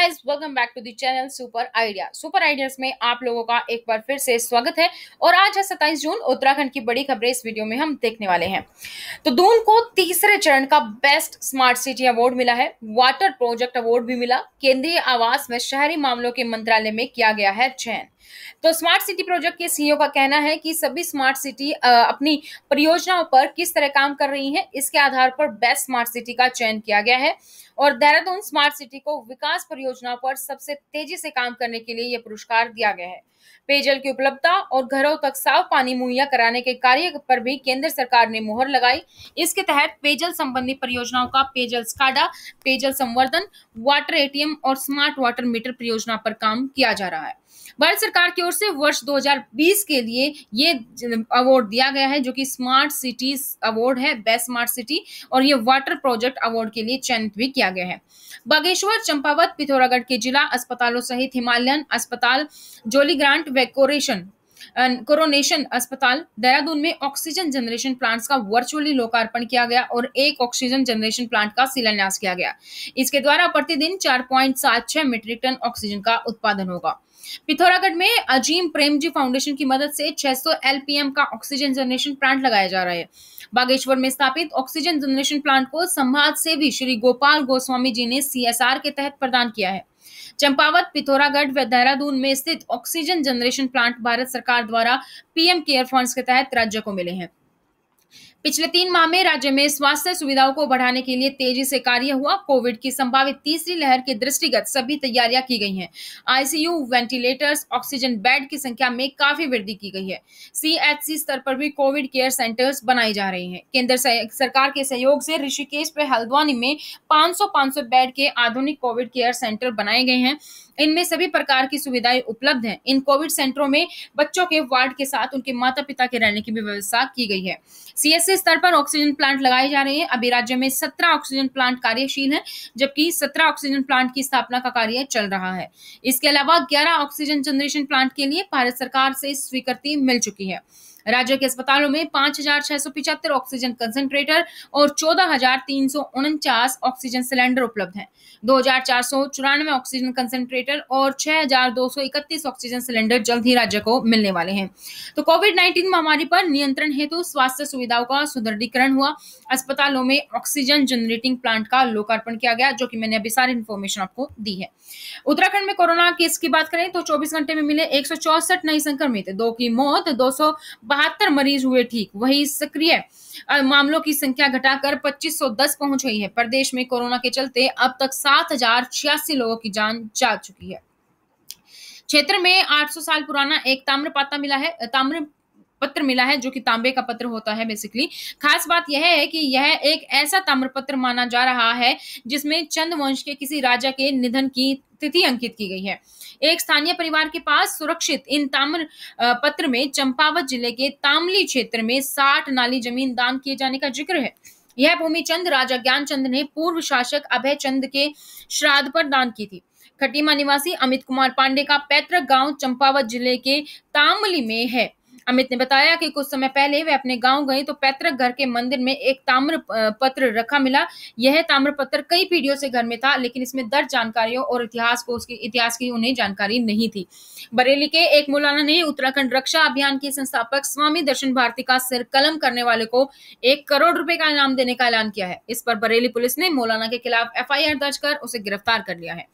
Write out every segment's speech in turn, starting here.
guys welcome back to the channel super idea super ideas में आप लोगों का एक बार फिर से स्वागत है और आज है सत्ताईस जून उत्तराखंड की बड़ी खबरें इस वीडियो में हम देखने वाले हैं तो दून को तीसरे चरण का बेस्ट स्मार्ट सिटी अवार्ड मिला है वाटर प्रोजेक्ट अवार्ड भी मिला केंद्रीय आवास में शहरी मामलों के मंत्रालय में किया गया है चयन तो स्मार्ट सिटी प्रोजेक्ट के सीईओ e का कहना है कि सभी स्मार्ट सिटी अपनी परियोजनाओं पर किस तरह काम कर रही हैं इसके आधार पर बेस्ट स्मार्ट सिटी का चयन किया गया है और देहरादून स्मार्ट सिटी को विकास परियोजना योजनाओं पर सबसे तेजी से काम करने के लिए यह पुरस्कार दिया गया है पेयजल की उपलब्धता और घरों तक साफ पानी मुहैया कराने के कार्य पर भी केंद्र सरकार ने मुहर लगाई इसके तहत पेयजल संबंधी परियोजनाओं का पेयजल स्काडा पेयजल संवर्धन वाटर एटीएम और स्मार्ट वाटर मीटर परियोजना पर काम किया जा रहा है भारत सरकार की ओर से वर्ष 2020 के लिए ये अवार्ड दिया गया है जो कि स्मार्ट सिटी अवार्ड है बेस्ट स्मार्ट सिटी और ये वाटर प्रोजेक्ट अवार्ड के लिए चयनित भी किया गया है बागेश्वर चंपावत पिथौरागढ़ के जिला अस्पतालों सहित हिमालयन अस्पताल जोलीग्राम प्लांट वेकोरेशन कोरोनेशन अस्पताल देहरादून में ऑक्सीजन जनरेशन प्लांट्स का वर्चुअली लोकार्पण किया गया और एक ऑक्सीजन जनरेशन प्लांट का शिलान्यास किया गया इसके द्वारा प्रतिदिन चार पॉइंट सात छह मीट्रिक टन ऑक्सीजन का उत्पादन होगा पिथौरागढ़ में अजीम प्रेमजी फाउंडेशन की मदद से 600 एलपीएम का ऑक्सीजन जनरेशन प्लांट लगाया जा रहा है बागेश्वर में स्थापित ऑक्सीजन जनरेशन प्लांट को संभाग सेवी श्री गोपाल गोस्वामी जी ने सीएसआर के तहत प्रदान किया है चंपावत पिथौरागढ़ व देहरादून में स्थित ऑक्सीजन जनरेशन प्लांट भारत सरकार द्वारा पीएम केयर फंड्स के तहत राज्य को मिले हैं पिछले तीन माह में राज्य में स्वास्थ्य सुविधाओं को बढ़ाने के लिए तेजी से कार्य हुआ कोविड की संभावित तीसरी लहर के दृष्टिगत सभी तैयारियां की गई हैं आईसीयू वेंटिलेटर्स ऑक्सीजन बेड की संख्या में काफी वृद्धि की गई है सीएचसी स्तर पर भी कोविड केयर सेंटर्स बनाए जा रहे हैं केंद्र सरकार के सहयोग से ऋषिकेश पे हल्द्वानी में पांच सौ बेड के आधुनिक कोविड केयर सेंटर बनाए गए हैं इनमें सभी प्रकार की सुविधाएं उपलब्ध हैं इन कोविड सेंटरों में बच्चों के वार्ड के साथ उनके माता पिता के रहने की भी व्यवस्था की गई है सीएस तीसरे स्तर पर ऑक्सीजन प्लांट लगाए जा रहे हैं अभी राज्य में सत्रह ऑक्सीजन प्लांट कार्यशील है जबकि सत्रह ऑक्सीजन प्लांट की स्थापना का कार्य चल रहा है इसके अलावा ग्यारह ऑक्सीजन जनरेशन प्लांट के लिए भारत सरकार से स्वीकृति मिल चुकी है राज्य के अस्पतालों में पांच ऑक्सीजन कंसेंट्रेटर और चौदह ऑक्सीजन सिलेंडर उपलब्ध हैं दो ऑक्सीजन कंसेंट्रेटर और 6,231 ऑक्सीजन सिलेंडर जल्द ही राज्य को मिलने वाले हैं तो कोविड 19 महामारी पर नियंत्रण हेतु स्वास्थ्य सुविधाओं का सुदृढ़ीकरण हुआ अस्पतालों में ऑक्सीजन जनरेटिंग प्लांट का लोकार्पण किया गया जो कि मैंने अभी सारी इन्फॉर्मेशन आपको दी है उत्तराखंड में कोरोना केस की बात करें तो चौबीस घंटे में मिले एक नए संक्रमित दो की मौत दो बहत्तर मरीज हुए ठीक वही सक्रिय मामलों की संख्या घटाकर 2510 पहुंच गई है प्रदेश में कोरोना के चलते अब तक सात लोगों की जान जा चुकी है क्षेत्र में 800 साल पुराना एक ताम्र पाता मिला है ताम्र पत्र मिला है जो कि तांबे का पत्र होता है बेसिकली खास बात यह है कि यह एक ऐसा ताम्र पत्र माना जा रहा है जिसमें चंद वंश के किसी राजा के निधन की तिथि अंकित की गई है एक स्थानीय परिवार के पास सुरक्षित इन ताम्र पत्र में चंपावत जिले के तामली क्षेत्र में साठ नाली जमीन दान किए जाने का जिक्र है यह भूमि चंद राजा ज्ञान चंद ने पूर्व शासक अभय चंद के श्राद्ध पर दान की थी खटीमा निवासी अमित कुमार पांडे का पैतृक गांव चंपावत जिले के तामली में है अमित ने बताया कि कुछ समय पहले वे अपने गांव गए तो पैतृक घर के मंदिर में एक ताम्र पत्र रखा मिला यह ताम्र पत्र कई पीढ़ियों से घर में था लेकिन इसमें दर्ज जानकारियों और इतिहास को उसके इतिहास की उन्हें जानकारी नहीं थी बरेली के एक मौलाना ने उत्तराखंड रक्षा अभियान के संस्थापक स्वामी दर्शन भारती का सिर कलम करने वाले को एक करोड़ रुपए का इनाम देने का ऐलान किया है इस पर बरेली पुलिस ने मौलाना के खिलाफ एफ दर्ज कर उसे गिरफ्तार कर लिया है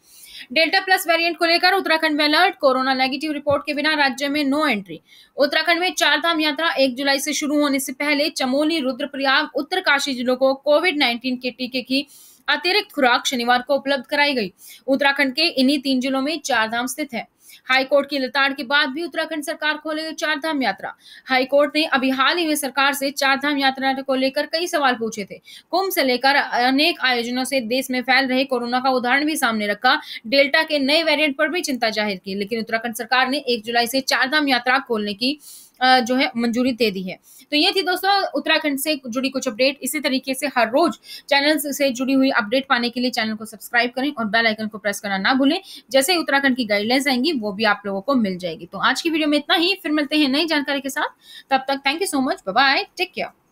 डेल्टा प्लस वेरिएंट को लेकर उत्तराखंड में अलर्ट कोरोना नेगेटिव रिपोर्ट के बिना राज्य में नो एंट्री उत्तराखंड में चार धाम यात्रा एक जुलाई से शुरू होने से पहले चमोली रुद्रप्रयाग उत्तरकाशी जिलों को कोविड नाइन्टीन के टीके की अतिरिक्त खुराक शनिवार को उपलब्ध कराई गई उत्तराखंड के इन्हीं तीन जिलों में चार धाम स्थित है हाईकोर्ट की लताड़ के बाद भी उत्तराखंड सरकार खोलेगी चारधाम यात्रा हाईकोर्ट ने अभी हाल ही में सरकार से चारधाम यात्रा को लेकर कई सवाल पूछे थे कुंभ से लेकर अनेक आयोजनों से देश में फैल रहे कोरोना का उदाहरण भी सामने रखा डेल्टा के नए वेरियंट पर भी चिंता जाहिर की लेकिन उत्तराखंड सरकार ने एक जुलाई से चारधाम यात्रा खोलने की जो है मंजूरी दे दी है तो ये थी दोस्तों उत्तराखंड से जुड़ी कुछ अपडेट इसी तरीके से हर रोज चैनल से जुड़ी हुई अपडेट पाने के लिए चैनल को सब्सक्राइब करें और बेल आइकन को प्रेस करना ना भूलें जैसे ही उत्तराखंड की गाइडलाइंस आएंगी वो भी आप लोगों को मिल जाएगी तो आज की वीडियो में इतना ही फिर मिलते हैं नई जानकारी के साथ तब तक thank you so much bye take care